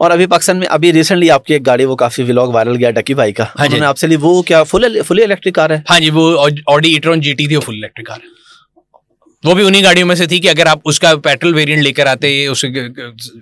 और अभी पाकिस्तान में अभी रिसेंटली आपकी एक गाड़ी वो काफी व्लॉग वायरल गया डकी भाई का हाँ जी आपसे वो क्या फुल फुली इलेक्ट्रिक कार है हाँ जी वो ऑडी इट्रॉन जीटी थी वो फुल इलेक्ट्रिक कार है वो भी उन्हीं गाड़ियों में से थी कि अगर आप उसका पेट्रोल वेरिएंट लेकर आते उस,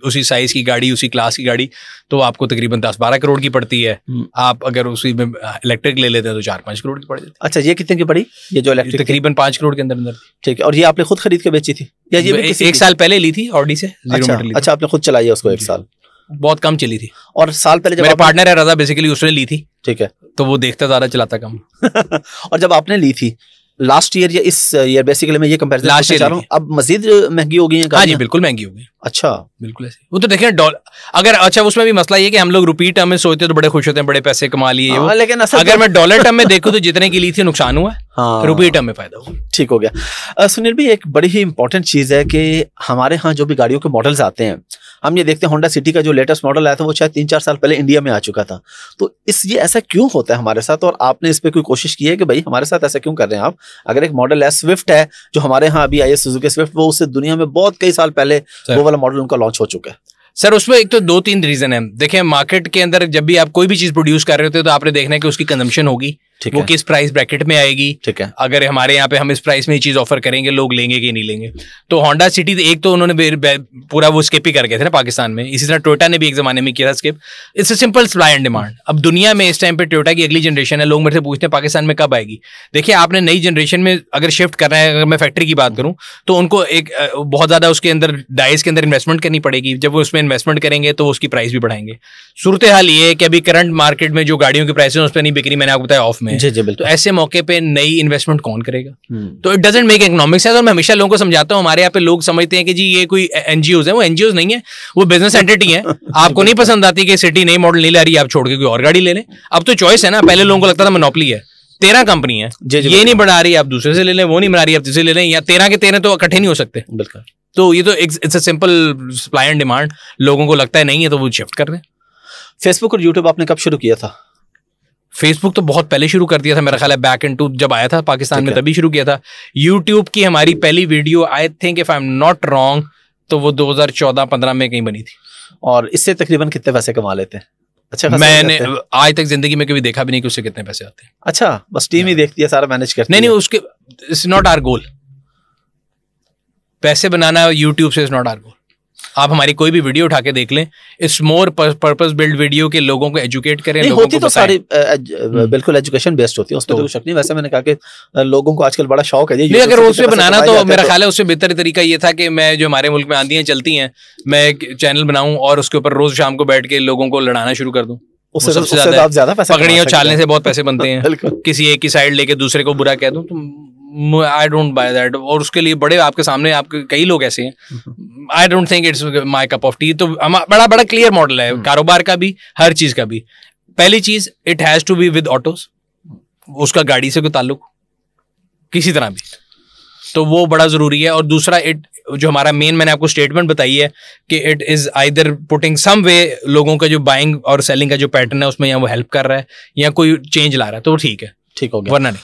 उसी साइज की गाड़ी उसी क्लास की गाड़ी तो आपको तकरीबन दस बारह करोड़ की पड़ती है हम्म। आप अगर उसी में इलेक्ट्रिक हाँ, ले लेते हैं तो चार पाँच करोड़ की पड़ जाती अच्छा ये कितने की पड़ी ये जो इलेक्ट्रिक तकरीबन पाँच करोड़ के अंदर अंदर ठीक है और ये आपने खुद खरीद के बेची थी या ये एक साल पहले ली थी ऑडी से अच्छा, अच्छा आपने खुद चलाई है उसको एक साल बहुत कम चली थी और साल पहले जब मेरा पार्टनर है रजा बेसिकली उसने ली थी ठीक है तो वो देखता ज्यादा चलाता कम और जब आपने ली थी लास्ट ईयर या इस ईयर बेसिकली मैं ये कंपैरिजन लास्ट ईयर अब मजीद महंगी हो गई है हाँ जी बिल्कुल महंगी हो गई अच्छा बिल्कुल ऐसे वो तो देखिए डॉलर अगर अच्छा उसमें भी मसला ये कि हम लोग रुपी टर्म में सोचते हैं तो बड़े खुश होते हैं बड़े पैसे कमा लिए हाँ, लेकिन अगर मैं डॉलर टर्म में देखूँ तो जितने की ली थी नुकसान हुआ है हाँ टर्म में फायदा होगा ठीक हो गया सुनील भी एक बड़ी ही इंपॉर्टेंट चीज़ है कि हमारे यहाँ जो भी गाड़ियों के मॉडल्स आते हैं हम ये देखते हैं होंडा सिटी का जो लेटेस्ट मॉडल आया था वो शायद तीन चार साल पहले इंडिया में आ चुका था तो इस ये ऐसा क्यों होता है हमारे साथ और आपने इस पर कोई कोशिश की है कि भाई हमारे साथ ऐसा क्यों कर रहे हैं आप अगर एक मॉडल है स्विफ्ट है जो हमारे यहाँ अभी आई है सुजुकी स्विफ्ट वो उससे दुनिया में बहुत कई साल पहले वो वाला मॉडल उनका लॉन्च हो चुका है सर उसमें एक तो दो तीन रीजन है देखें मार्केट के अंदर जब भी आप कोई भी चीज प्रोड्यूस कर रहे होते हैं तो आपने देखना है कि उसकी कंजम्पशन होगी वो किस प्राइस ब्रैकेट में आएगी ठीक है अगर हमारे यहाँ पे हम इस प्राइस में ये चीज ऑफर करेंगे लोग लेंगे कि नहीं लेंगे तो होंडा सिटी एक तो उन्होंने पूरा वो स्किप ही कर गए थे ना पाकिस्तान में इसी तरह टोयोटा ने भी एक जमाने में किया था skip it's simple supply and demand अब दुनिया में इस टाइम पे टोयोटा की अगली जनरेशन है लोग मेरे से पूछते हैं पाकिस्तान में कब आएगी देखिए आपने नई जनरेशन में अगर शिफ्ट करना है अगर मैं फैक्ट्री की बात करूँ तो उनको एक बहुत ज्यादा उसके अंदर डाइस के अंदर इन्वेस्टमेंट करनी पड़ेगी जब वो उसमें इन्वेस्टमेंट करेंगे तो उसकी प्राइस भी बढ़ाएंगे सूरत हाल ये है कि अभी करंट मार्केट में जो गाड़ियों की प्राइस है उस पर नहीं बिक्री मैंने आपको बताया ऑफ में में जी जी बिल्कुल तो ऐसे मौके पे नई इन्वेस्टमेंट कौन करेगा हम्म। तो it doesn't make economic sense और मैं हमेशा लोगों को समझाता हूँ हमारे यहाँ पे लोग समझते हैं कि जी ये कोई एनजीओ है वो एनजीओ नहीं है वो बिजनेस एंटिटी है आपको नहीं पसंद आती कि सिटी नई मॉडल नहीं ला रही आप छोड़ के कोई और गाड़ी ले लें अब तो चॉइस है ना पहले लोगों को लगता था मोनोपली है तेरह कंपनी है जे जे ये नहीं बना रही आप दूसरे से ले लें वो नहीं बना रही आप तीसरे ले लें या तेरह के तेरह तो इकट्ठे नहीं हो सकते बिल्कुल तो ये तो it's a simple supply and demand लोगों को लगता है नहीं है तो वो शिफ्ट कर रहे हैं फेसबुक और यूट्यूब आपने कब शुरू किया था फेसबुक तो बहुत पहले शुरू कर दिया था मेरा अच्छा। ख्याल है बैक एंड टू जब आया था पाकिस्तान में तभी शुरू किया था यूट्यूब की हमारी पहली video I think if I am not wrong तो वो 2014-15 में कहीं बनी थी और इससे तकरीबन कितने पैसे कमा लेते हैं अच्छा मैंने आज तक जिंदगी में कभी देखा भी नहीं कि उससे कितने पैसे आते हैं अच्छा बस टीम ही देखती है सारा मैनेज करती नहीं नहीं उसके इट्स नॉट आर गोल पैसे बनाना यूट्यूब से इज नॉट आर गोल आप हमारी कोई भी वीडियो उठा के देख लें इस मोर पर्पस बिल्ड वीडियो के लोगों को एजुकेट करें नहीं, लोगों होती को तो सारी हम्म। बिल्कुल एजुकेशन बेस्ट होती है उसमें तो, तो शक नहीं वैसे मैंने कहा कि लोगों को आजकल बड़ा शौक है नहीं अगर उसमें बनाना तो मेरा ख्याल है उससे बेहतर तरीका ये था कि मैं जो हमारे मुल्क में आंधियाँ चलती हैं मैं एक चैनल बनाऊँ और उसके ऊपर रोज शाम को बैठ के लोगों को लड़ाना शुरू कर दूँ उससे तो सबसे ज्यादा आप और चालने से बहुत पैसे बनते हैं किसी एक ही साइड लेके दूसरे को बुरा कह दूँ तो आई डोंट बाय दैट और उसके लिए बड़े आपके सामने आपके कई लोग ऐसे हैं हम्म। I don't think it's my cup of tea तो बड़ा बड़ा क्लियर मॉडल है hmm. कारोबार का भी हर चीज का भी पहली चीज it has to be with autos उसका गाड़ी से कोई ताल्लुक किसी तरह भी तो वो बड़ा जरूरी है और दूसरा इट जो हमारा मेन मैंने आपको स्टेटमेंट बताई है कि it is either putting some way लोगों का जो बाइंग और सेलिंग का जो पैटर्न है उसमें या वो हेल्प कर रहा है या कोई चेंज ला रहा है तो ठीक है ठीक हो गया वरना नहीं